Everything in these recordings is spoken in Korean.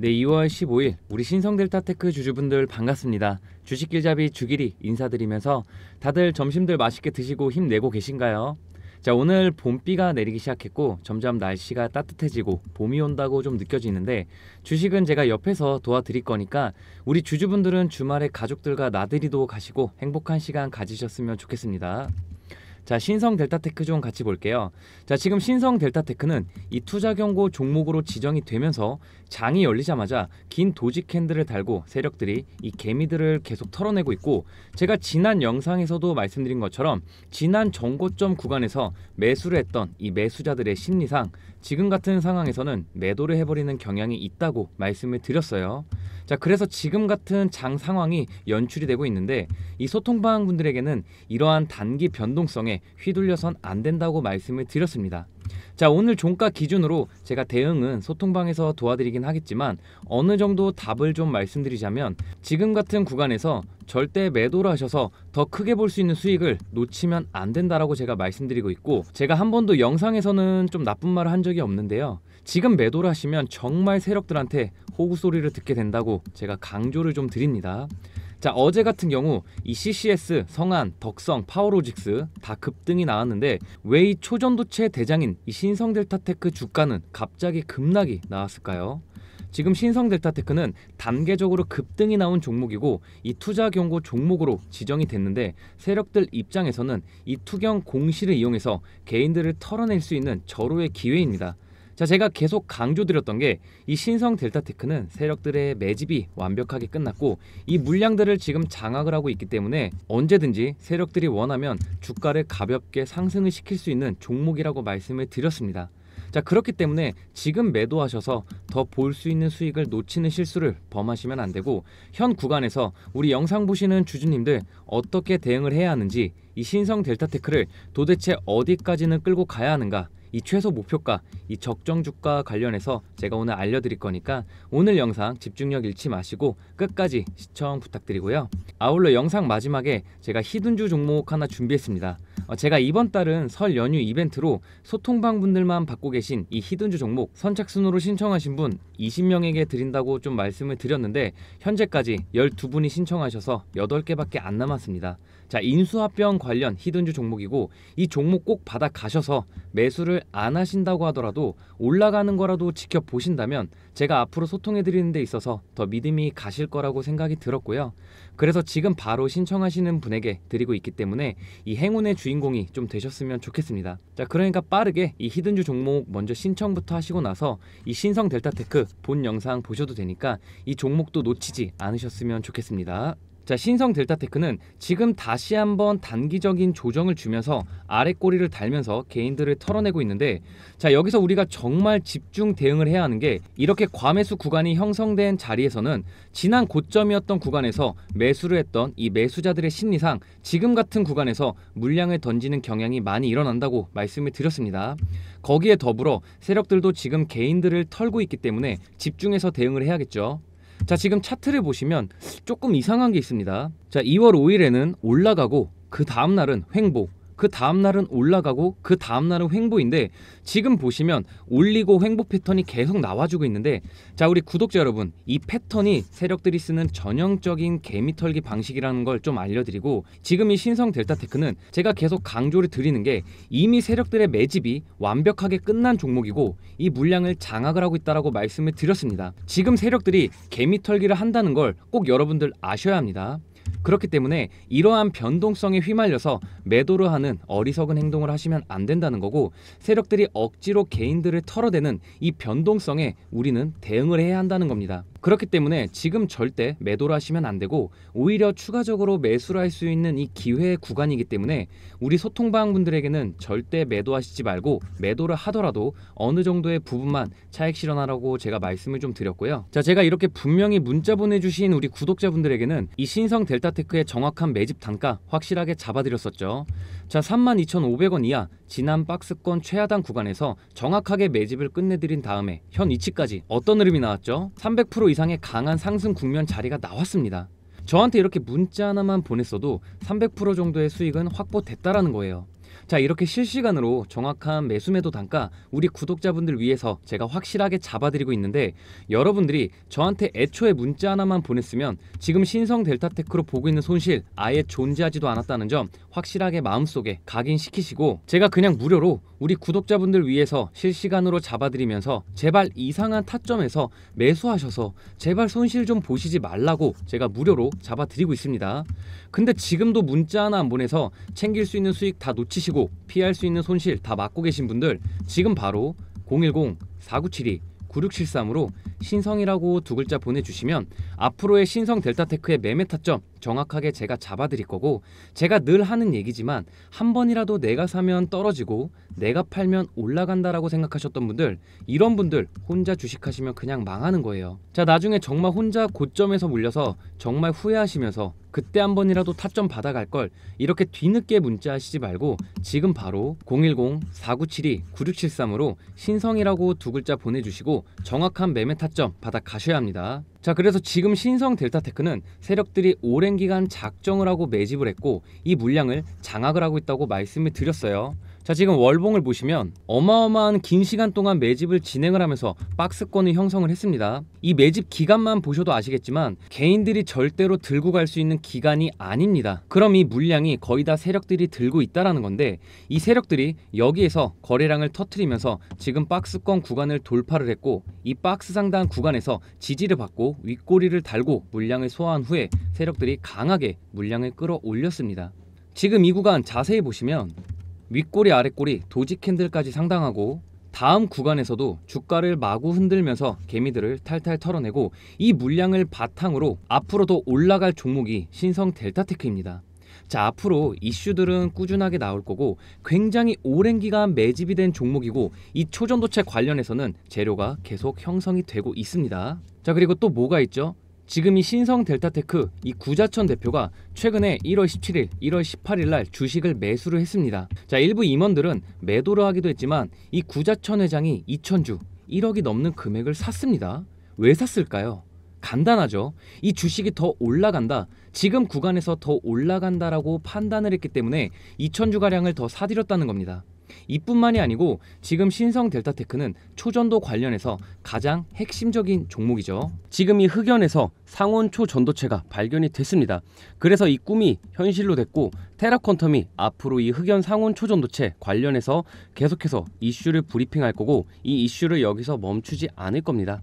네, 2월 15일 우리 신성델타테크 주주분들 반갑습니다. 주식길잡이 주길이 인사드리면서 다들 점심들 맛있게 드시고 힘내고 계신가요? 자, 오늘 봄비가 내리기 시작했고 점점 날씨가 따뜻해지고 봄이 온다고 좀 느껴지는데 주식은 제가 옆에서 도와드릴 거니까 우리 주주분들은 주말에 가족들과 나들이도 가시고 행복한 시간 가지셨으면 좋겠습니다. 자, 신성 델타테크 좀 같이 볼게요. 자, 지금 신성 델타테크는 이 투자 경고 종목으로 지정이 되면서 장이 열리자마자 긴 도지 캔들을 달고 세력들이 이 개미들을 계속 털어내고 있고 제가 지난 영상에서도 말씀드린 것처럼 지난 정고점 구간에서 매수를 했던 이 매수자들의 심리상 지금 같은 상황에서는 매도를 해버리는 경향이 있다고 말씀을 드렸어요. 자, 그래서 지금 같은 장 상황이 연출이 되고 있는데 이 소통방 분들에게는 이러한 단기 변동성에 휘둘려선 안 된다고 말씀을 드렸습니다. 자, 오늘 종가 기준으로 제가 대응은 소통방에서 도와드리긴 하겠지만 어느 정도 답을 좀 말씀드리자면 지금 같은 구간에서 절대 매도를 하셔서 더 크게 볼 수 있는 수익을 놓치면 안 된다라고 제가 말씀드리고 있고 제가 한 번도 영상에서는 좀 나쁜 말을 한 적이 없는데요. 지금 매도를 하시면 정말 세력들한테 호구 소리를 듣게 된다고 제가 강조를 좀 드립니다. 자 어제 같은 경우 이 CCS, 성한, 덕성, 파워로직스 다 급등이 나왔는데 왜 이 초전도체 대장인 이 신성델타테크 주가는 갑자기 급락이 나왔을까요? 지금 신성델타테크는 단계적으로 급등이 나온 종목이고 이 투자 경고 종목으로 지정이 됐는데 세력들 입장에서는 이 투경 공시를 이용해서 개인들을 털어낼 수 있는 절호의 기회입니다. 자, 제가 계속 강조드렸던 게 이 신성 델타테크는 세력들의 매집이 완벽하게 끝났고 이 물량들을 지금 장악을 하고 있기 때문에 언제든지 세력들이 원하면 주가를 가볍게 상승을 시킬 수 있는 종목이라고 말씀을 드렸습니다. 자 그렇기 때문에 지금 매도하셔서 더 볼 수 있는 수익을 놓치는 실수를 범하시면 안 되고 현 구간에서 우리 영상 보시는 주주님들 어떻게 대응을 해야 하는지 이 신성 델타테크를 도대체 어디까지는 끌고 가야 하는가 이 최소 목표가, 이 적정 주가 관련해서 제가 오늘 알려드릴 거니까 오늘 영상 집중력 잃지 마시고 끝까지 시청 부탁드리고요. 아울러 영상 마지막에 제가 히든주 종목 하나 준비했습니다. 어, 제가 이번 달은 설 연휴 이벤트로 소통방 분들만 받고 계신 이 히든주 종목 선착순으로 신청하신 분 20명에게 드린다고 좀 말씀을 드렸는데 현재까지 12분이 신청하셔서 8개밖에 안 남았습니다. 자 인수합병 관련 히든주 종목이고 이 종목 꼭 받아 가셔서 매수를 소통을 안 하신다고 하더라도 올라가는 거라도 지켜보신다면 제가 앞으로 소통해드리는 데 있어서 더 믿음이 가실 거라고 생각이 들었고요. 그래서 지금 바로 신청하시는 분에게 드리고 있기 때문에 이 행운의 주인공이 좀 되셨으면 좋겠습니다. 자, 그러니까 빠르게 이 히든주 종목 먼저 신청부터 하시고 나서 이 신성 델타테크 본 영상 보셔도 되니까 이 종목도 놓치지 않으셨으면 좋겠습니다. 자, 신성 델타테크는 지금 다시 한번 단기적인 조정을 주면서 아래 꼬리를 달면서 개인들을 털어내고 있는데 자, 여기서 우리가 정말 집중 대응을 해야 하는 게 이렇게 과매수 구간이 형성된 자리에서는 지난 고점이었던 구간에서 매수를 했던 이 매수자들의 심리상 지금 같은 구간에서 물량을 던지는 경향이 많이 일어난다고 말씀을 드렸습니다. 거기에 더불어 세력들도 지금 개인들을 털고 있기 때문에 집중해서 대응을 해야겠죠. 자 지금 차트를 보시면 조금 이상한 게 있습니다 자 2월 5일에는 올라가고 그 다음날은 횡보 그 다음날은 올라가고 그 다음날은 횡보인데 지금 보시면 올리고 횡보 패턴이 계속 나와주고 있는데 자 우리 구독자 여러분 이 패턴이 세력들이 쓰는 전형적인 개미털기 방식이라는 걸 좀 알려드리고 지금 이 신성 델타테크는 제가 계속 강조를 드리는 게 이미 세력들의 매집이 완벽하게 끝난 종목이고 이 물량을 장악을 하고 있다라고 말씀을 드렸습니다. 지금 세력들이 개미털기를 한다는 걸 꼭 여러분들 아셔야 합니다. 그렇기 때문에 이러한 변동성에 휘말려서 매도를 하는 어리석은 행동을 하시면 안 된다는 거고 세력들이 억지로 개인들을 털어대는 이 변동성에 우리는 대응을 해야 한다는 겁니다. 그렇기 때문에 지금 절대 매도를 하시면 안 되고 오히려 추가적으로 매수를 할 수 있는 이 기회의 구간이기 때문에 우리 소통방 분들에게는 절대 매도하시지 말고 매도를 하더라도 어느 정도의 부분만 차익 실현하라고 제가 말씀을 좀 드렸고요. 자, 제가 이렇게 분명히 문자 보내주신 우리 구독자분들에게는 이 신성 델 델타테크의 정확한 매집 단가 확실하게 잡아드렸었죠. 자, 32,500원 이하 지난 박스권 최하단 구간에서 정확하게 매집을 끝내드린 다음에 현 이치까지 어떤 흐름이 나왔죠? 300% 이상의 강한 상승 국면 자리가 나왔습니다. 저한테 이렇게 문자 하나만 보냈어도 300% 정도의 수익은 확보됐다라는 거예요. 자 이렇게 실시간으로 정확한 매수 매도 단가 우리 구독자분들 위해서 제가 확실하게 잡아드리고 있는데 여러분들이 저한테 애초에 문자 하나만 보냈으면 지금 신성 델타테크로 보고 있는 손실 아예 존재하지도 않았다는 점 확실하게 마음속에 각인시키시고 제가 그냥 무료로 우리 구독자분들 위해서 실시간으로 잡아드리면서 제발 이상한 타점에서 매수하셔서 제발 손실 좀 보시지 말라고 제가 무료로 잡아드리고 있습니다 근데 지금도 문자 하나 안 보내서 챙길 수 있는 수익 다 놓치 놓치시고 피할 수 있는 손실 다 막고 계신 분들 지금 바로 010-4972-9673으로 신성이라고 두 글자 보내주시면 앞으로의 신성 델타테크의 매매 타점 정확하게 제가 잡아드릴 거고 제가 늘 하는 얘기지만 한 번이라도 내가 사면 떨어지고 내가 팔면 올라간다라고 생각하셨던 분들 이런 분들 혼자 주식하시면 그냥 망하는 거예요 자 나중에 정말 혼자 고점에서 물려서 정말 후회하시면서 그때 한 번이라도 타점 받아갈 걸 이렇게 뒤늦게 문자하시지 말고 지금 바로 010-4972-9673으로 신성이라고 두 글자 보내주시고 정확한 매매 타점 받아가셔야 합니다. 자 그래서 지금 신성 델타테크는 세력들이 오랜 기간 작정을 하고 매집을 했고 이 물량을 장악을 하고 있다고 말씀을 드렸어요. 자 지금 월봉을 보시면 어마어마한 긴 시간 동안 매집을 진행을 하면서 박스권을 형성을 했습니다. 이 매집 기간만 보셔도 아시겠지만 개인들이 절대로 들고 갈 수 있는 기간이 아닙니다. 그럼 이 물량이 거의 다 세력들이 들고 있다라는 건데 이 세력들이 여기에서 거래량을 터트리면서 지금 박스권 구간을 돌파를 했고 이 박스 상당 구간에서 지지를 받고 윗꼬리를 달고 물량을 소화한 후에 세력들이 강하게 물량을 끌어올렸습니다. 지금 이 구간 자세히 보시면 윗꼬리 아랫꼬리 도지캔들까지 상당하고 다음 구간에서도 주가를 마구 흔들면서 개미들을 탈탈 털어내고 이 물량을 바탕으로 앞으로도 올라갈 종목이 신성 델타테크입니다. 자 앞으로 이슈들은 꾸준하게 나올 거고 굉장히 오랜 기간 매집이 된 종목이고 이 초전도체 관련해서는 재료가 계속 형성이 되고 있습니다. 자 그리고 또 뭐가 있죠? 지금 이 신성 델타테크 이 구자천 대표가 최근에 1월 17일, 1월 18일 날 주식을 매수를 했습니다. 자, 일부 임원들은 매도를 하기도 했지만 이 구자천 회장이 2천주 1억이 넘는 금액을 샀습니다. 왜 샀을까요? 간단하죠. 이 주식이 더 올라간다. 지금 구간에서 더 올라간다라고 판단을 했기 때문에 2천주가량을 더 사들였다는 겁니다. 이뿐만이 아니고 지금 신성 델타테크는 초전도 관련해서 가장 핵심적인 종목이죠. 지금 이 흑연에서 상온초 전도체가 발견이 됐습니다. 그래서 이 꿈이 현실로 됐고 테라퀀텀이 앞으로 이 흑연 상온 초전도체 관련해서 계속해서 이슈를 브리핑할 거고 이 이슈를 여기서 멈추지 않을 겁니다.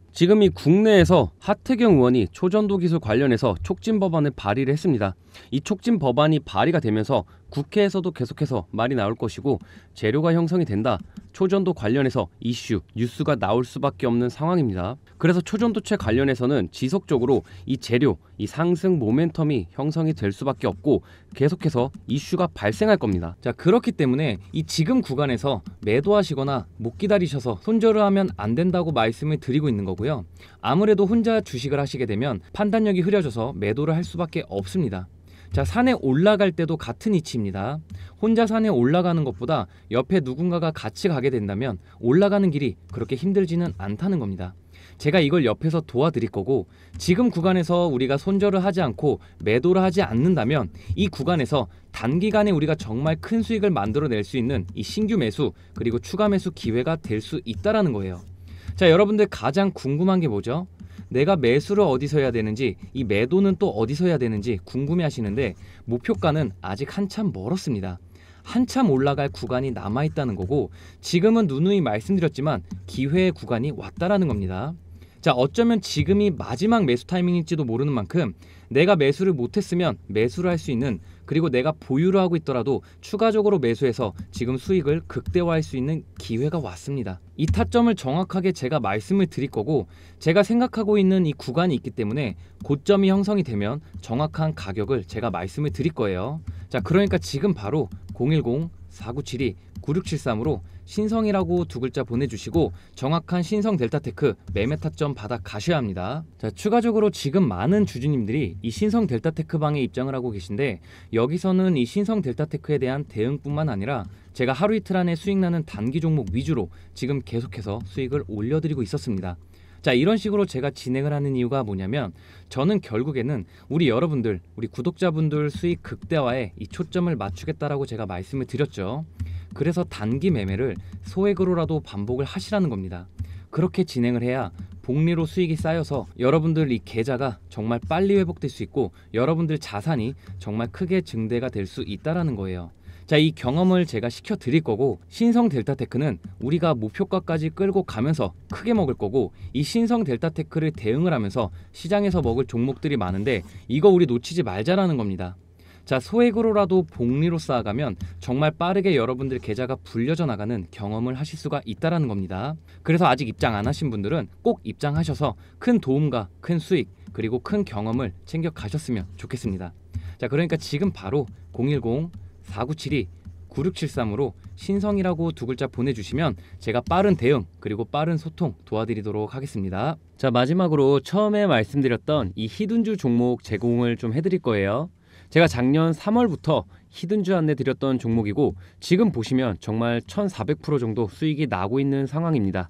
지금 이 국내에서 하태경 의원이 초전도 기술 관련해서 촉진 법안을 발의를 했습니다. 이 촉진 법안이 발의가 되면서 국회에서도 계속해서 말이 나올 것이고 재료가 형성이 된다. 초전도 관련해서 이슈, 뉴스가 나올 수밖에 없는 상황입니다. 그래서 초전도체 관련해서는 지속적으로 이 재료, 이 상승 모멘텀이 형성이 될 수밖에 없고 계속해서 이슈가 발생할 겁니다. 자, 그렇기 때문에 이 지금 구간에서 매도하시거나 못 기다리셔서 손절을 하면 안 된다고 말씀을 드리고 있는 거고요. 아무래도 혼자 주식을 하시게 되면 판단력이 흐려져서 매도를 할 수밖에 없습니다. 자, 산에 올라갈 때도 같은 이치입니다. 혼자 산에 올라가는 것보다 옆에 누군가가 같이 가게 된다면 올라가는 길이 그렇게 힘들지는 않다는 겁니다. 제가 이걸 옆에서 도와드릴 거고 지금 구간에서 우리가 손절을 하지 않고 매도를 하지 않는다면 이 구간에서 단기간에 우리가 정말 큰 수익을 만들어낼 수 있는 이 신규 매수 그리고 추가 매수 기회가 될 수 있다라는 거예요. 자 여러분들 가장 궁금한 게 뭐죠? 내가 매수를 어디서 해야 되는지 이 매도는 또 어디서 해야 되는지 궁금해 하시는데 목표가는 아직 한참 멀었습니다. 한참 올라갈 구간이 남아있다는 거고 지금은 누누이 말씀드렸지만 기회의 구간이 왔다라는 겁니다. 자 어쩌면 지금이 마지막 매수 타이밍일지도 모르는 만큼 내가 매수를 못했으면 매수를 할 수 있는 그리고 내가 보유를 하고 있더라도 추가적으로 매수해서 지금 수익을 극대화할 수 있는 기회가 왔습니다. 이 타점을 정확하게 제가 말씀을 드릴 거고 제가 생각하고 있는 이 구간이 있기 때문에 고점이 형성이 되면 정확한 가격을 제가 말씀을 드릴 거예요. 자, 그러니까 지금 바로 010 4972-9673으로 신성이라고 두 글자 보내주시고 정확한 신성 델타테크 매매 타점 받아 가셔야 합니다. 자, 추가적으로 지금 많은 주주님들이 이 신성 델타테크 방에 입장을 하고 계신데 여기서는 이 신성 델타테크에 대한 대응뿐만 아니라 제가 하루 이틀 안에 수익 나는 단기 종목 위주로 지금 계속해서 수익을 올려드리고 있었습니다. 자, 이런 식으로 제가 진행을 하는 이유가 뭐냐면 저는 결국에는 우리 여러분들, 우리 구독자분들 수익 극대화에 이 초점을 맞추겠다라고 제가 말씀을 드렸죠. 그래서 단기 매매를 소액으로라도 반복을 하시라는 겁니다. 그렇게 진행을 해야 복리로 수익이 쌓여서 여러분들 이 계좌가 정말 빨리 회복될 수 있고 여러분들 자산이 정말 크게 증대가 될 수 있다라는 거예요. 자, 이 경험을 제가 시켜 드릴 거고 신성 델타테크는 우리가 목표가까지 끌고 가면서 크게 먹을 거고 이 신성 델타테크를 대응을 하면서 시장에서 먹을 종목들이 많은데 이거 우리 놓치지 말자라는 겁니다. 자, 소액으로라도 복리로 쌓아가면 정말 빠르게 여러분들 계좌가 불려져 나가는 경험을 하실 수가 있다라는 겁니다. 그래서 아직 입장 안 하신 분들은 꼭 입장하셔서 큰 도움과 큰 수익 그리고 큰 경험을 챙겨 가셨으면 좋겠습니다. 자, 그러니까 지금 바로 010 4972-9673으로 신성이라고 두 글자 보내주시면 제가 빠른 대응 그리고 빠른 소통 도와드리도록 하겠습니다. 자 마지막으로 처음에 말씀드렸던 이 히든주 종목 제공을 좀 해드릴 거예요. 제가 작년 3월부터 히든주 안내 드렸던 종목이고 지금 보시면 정말 1400% 정도 수익이 나고 있는 상황입니다.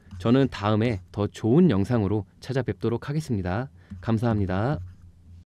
저는 다음에 더 좋은 영상으로 찾아뵙도록 하겠습니다. 감사합니다.